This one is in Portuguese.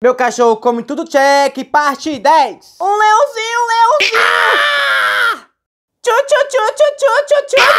Meu cachorro come tudo check, parte 10. Um leãozinho, um leãozinho! Ah! Tchu, tchu, tchu, tchu, tchu, tchu, tchu.